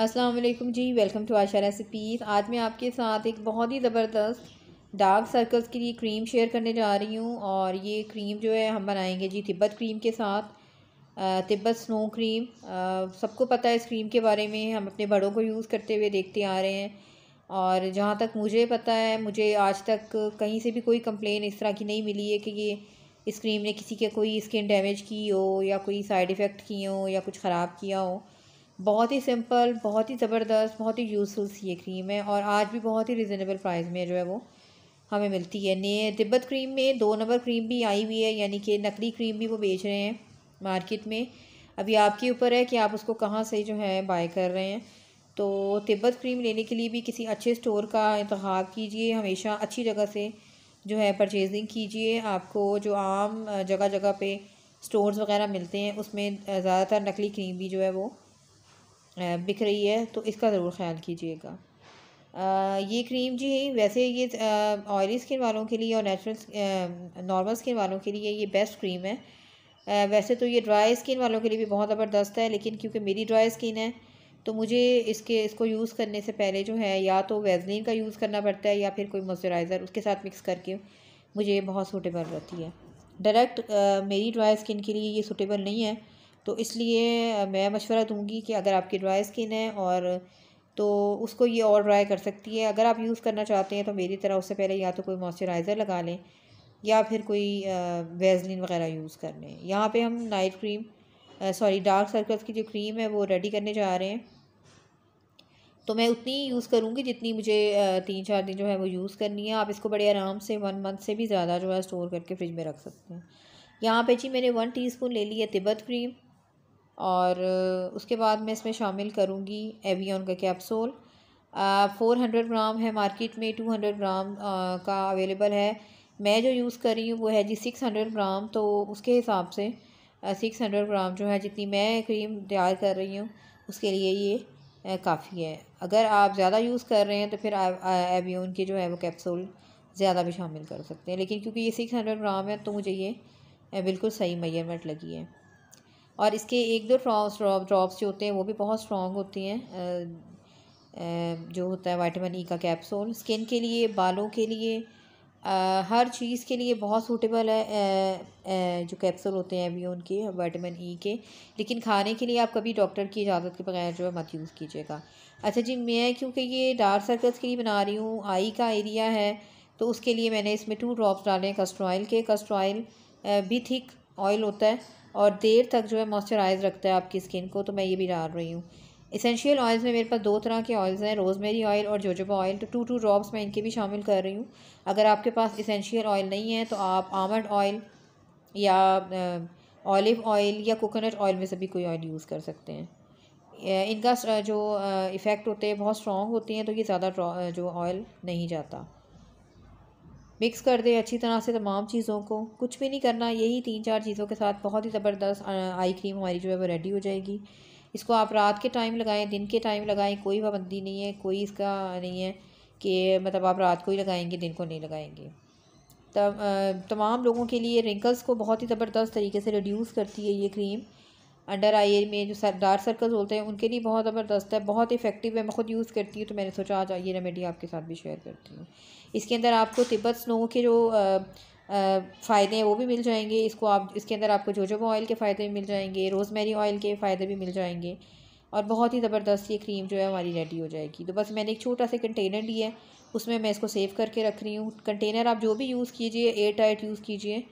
अस्सलाम जी welcome to Asha recipes आज मैं आपके साथ एक बहुत ही ज़बरदस्त डार्क सर्कल्स के लिए क्रीम शेयर करने जा रही हूँ और ये क्रीम जो है हम बनाएंगे जी तिब्बत क्रीम के साथ तिब्बत स्नो क्रीम सबको पता है इस क्रीम के बारे में हम अपने बड़ों को यूज़ करते हुए देखते आ रहे हैं और जहाँ तक मुझे पता है मुझे आज तक कहीं से भी कोई कंप्लेन इस तरह की नहीं मिली है कि ये इस क्रीम ने किसी के कोई स्किन डैमेज की हो या कोई साइड इफ़ेक्ट किए हो या कुछ ख़राब किया हो बहुत ही सिंपल बहुत ही ज़बरदस्त बहुत ही यूज़फुल सी ये क्रीम है और आज भी बहुत ही रिजनेबल प्राइस में जो है वो हमें मिलती है ने तिब्बत क्रीम में दो नंबर क्रीम भी आई हुई है यानी कि नकली क्रीम भी वो बेच रहे हैं मार्केट में अभी आपके ऊपर है कि आप उसको कहाँ से जो है बाय कर रहे हैं तो तिब्बत क्रीम लेने के लिए भी किसी अच्छे स्टोर का इंतखब कीजिए हमेशा अच्छी जगह से जो है परचेजिंग कीजिए आपको जो आम जगह जगह पे स्टोर्स वगैरह मिलते हैं उसमें ज़्यादातर नकली क्रीम भी जो है वो बिक रही है तो इसका ज़रूर ख्याल कीजिएगा ये क्रीम जी वैसे ये ऑयली स्किन वालों के लिए और नेचुरल नॉर्मल स्किन वालों के लिए ये बेस्ट क्रीम है आ, वैसे तो ये ड्राई स्किन वालों के लिए भी बहुत ज़बरदस्त है लेकिन क्योंकि मेरी ड्राई स्किन है तो मुझे इसके इसको यूज़ करने से पहले जो है या तो वैजलिन का यूज़ करना पड़ता है या फिर कोई मॉइस्चराइज़र उसके साथ मिक्स करके मुझे ये बहुत सूटेबल रहती है डायरेक्ट मेरी ड्राई स्किन के लिए ये सूटेबल नहीं है तो इसलिए मैं मशवरा दूंगी कि अगर आपकी ड्राई स्किन है और तो उसको ये और ड्राई कर सकती है अगर आप यूज़ करना चाहते हैं तो मेरी तरह उससे पहले या तो कोई मॉइस्चराइज़र लगा लें या फिर कोई वेजलिन वगैरह यूज़ कर लें यहाँ पर हम night cream sorry dark circles की जो क्रीम है वो रेडी करने जा रहे हैं तो मैं उतनी ही यूज़ करूँगी जितनी मुझे तीन चार दिन जो है वो यूज़ करनी है आप इसको बड़े आराम से वन मंथ से भी ज़्यादा जो है स्टोर करके फ्रिज में रख सकते हैं यहाँ पे जी मैंने वन टीस्पून ले ली है तिब्बत क्रीम और उसके बाद मैं इसमें शामिल करूँगी एवियन का कैप्सूल फ़ोर हंड्रेड ग्राम है मार्केट में टू हंड्रेड ग्राम आ, का अवेलेबल है मैं जो यूज़ कर रही हूँ वो है जी सिक्स हंड्रेड ग्राम तो उसके हिसाब से सिक्स हंड्रेड ग्राम जो है जितनी मैं क्रीम तैयार कर रही हूँ उसके लिए ये काफ़ी है अगर आप ज़्यादा यूज़ कर रहे हैं तो फिर एवियन के जो है वो कैप्सूल ज़्यादा भी शामिल कर सकते हैं लेकिन क्योंकि ये सिक्स हंड्रेड ग्राम है तो मुझे ये बिल्कुल सही मेजरमेंट लगी है और इसके एक दो ड्रॉप ड्रॉप्स जो होते हैं वो भी बहुत स्ट्रॉन्ग होती हैं जो होता है वाइटामिन ई e का कैप्सूल स्किन के लिए बालों के लिए आ, हर चीज़ के लिए बहुत सूटेबल है आ, आ, जो कैप्सूल होते हैं अभी उनके वाइटामिन ई e के लेकिन खाने के लिए आप कभी डॉक्टर की इजाज़त के बगैर जो है मत यूज़ कीजिएगा अच्छा जी मैं क्योंकि ये डार्क सर्कल्स के लिए बना रही हूँ आई का एरिया है तो उसके लिए मैंने इसमें टू ड्रॉप्स डाले हैं कस्टर ऑयल के कस्टर ऑयल भी थिक ऑयल होता है और देर तक जो है मॉइस्चराइज़ रखता है आपकी स्किन को तो मैं ये भी डाल रही हूँ इसेंशियल ऑयल्स में मेरे पास दो तरह के ऑयल्स हैं रोज़मेरी ऑयल और जोजोबा ऑयल तो टू टू ड्रॉप्स मैं इनके भी शामिल कर रही हूँ अगर आपके पास इसेंशियल ऑयल नहीं है तो आप आमंड ऑयल या ऑलिव ऑयल या कोकोनट ऑयल में से भी कोई ऑयल यूज़ कर सकते हैं इनका जो इफ़ेक्ट होते हैं बहुत स्ट्रॉन्ग होते हैं तो ये ज़्यादा जो ऑयल नहीं जाता मिक्स कर दें अच्छी तरह से तमाम चीज़ों को कुछ भी नहीं करना यही तीन चार चीज़ों के साथ बहुत ही ज़बरदस्त आई क्रीम हमारी जो है वो रेडी हो जाएगी इसको आप रात के टाइम लगाएं दिन के टाइम लगाएं कोई पाबंदी नहीं है कोई इसका नहीं है कि मतलब आप रात को ही लगाएंगे दिन को नहीं लगाएंगे तब तमाम लोगों के लिए रिंकल्स को बहुत ही ज़बरदस्त तरीके से रिड्यूस करती है ये क्रीम अंडर आई में जो सर डार्क सर्कल्स होते हैं उनके लिए बहुत ज़बरदस्त है बहुत इफेक्टिव है मैं खुद यूज़ करती हूँ तो मैंने सोचा आज ये रेमेडी आपके साथ भी शेयर करती हूँ इसके अंदर आपको तिब्बत स्नो के जो फ़ायदे हैं वो भी मिल जाएंगे इसको आप इसके अंदर आपको जोजोबो ऑयल के फ़ायदे भी मिल जाएंगे रोज़मेरी ऑयल के फ़ायदे भी मिल जाएंगे और बहुत ही ज़बरदस्त ये क्रीम जो है हमारी रेडी हो जाएगी तो बस मैंने एक छोटा सा कंटेनर लिया है उसमें मैं इसको सेव करके रख रही हूँ कंटेनर आप जो भी यूज़ कीजिए एयर टाइट यूज़ कीजिए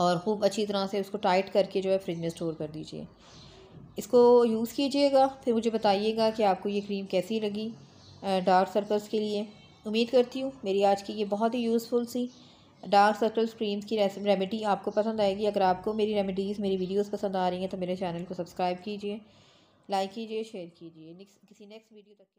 और ख़ूब अच्छी तरह से उसको टाइट करके जो है फ्रिज में स्टोर कर दीजिए इसको यूज़ कीजिएगा फिर मुझे बताइएगा कि आपको ये क्रीम कैसी लगी डार्क सर्कल्स के लिए उम्मीद करती हूँ मेरी आज की ये बहुत ही यूज़फुल सी डार्क सर्कल्स क्रीम्स की रेमेडी आपको पसंद आएगी अगर आपको मेरी रेमेडीज़ मेरी वीडियोस पसंद आ रही हैं तो मेरे चैनल को सब्सक्राइब कीजिए लाइक कीजिए शेयर कीजिए किसी नेक्स्ट वीडियो तक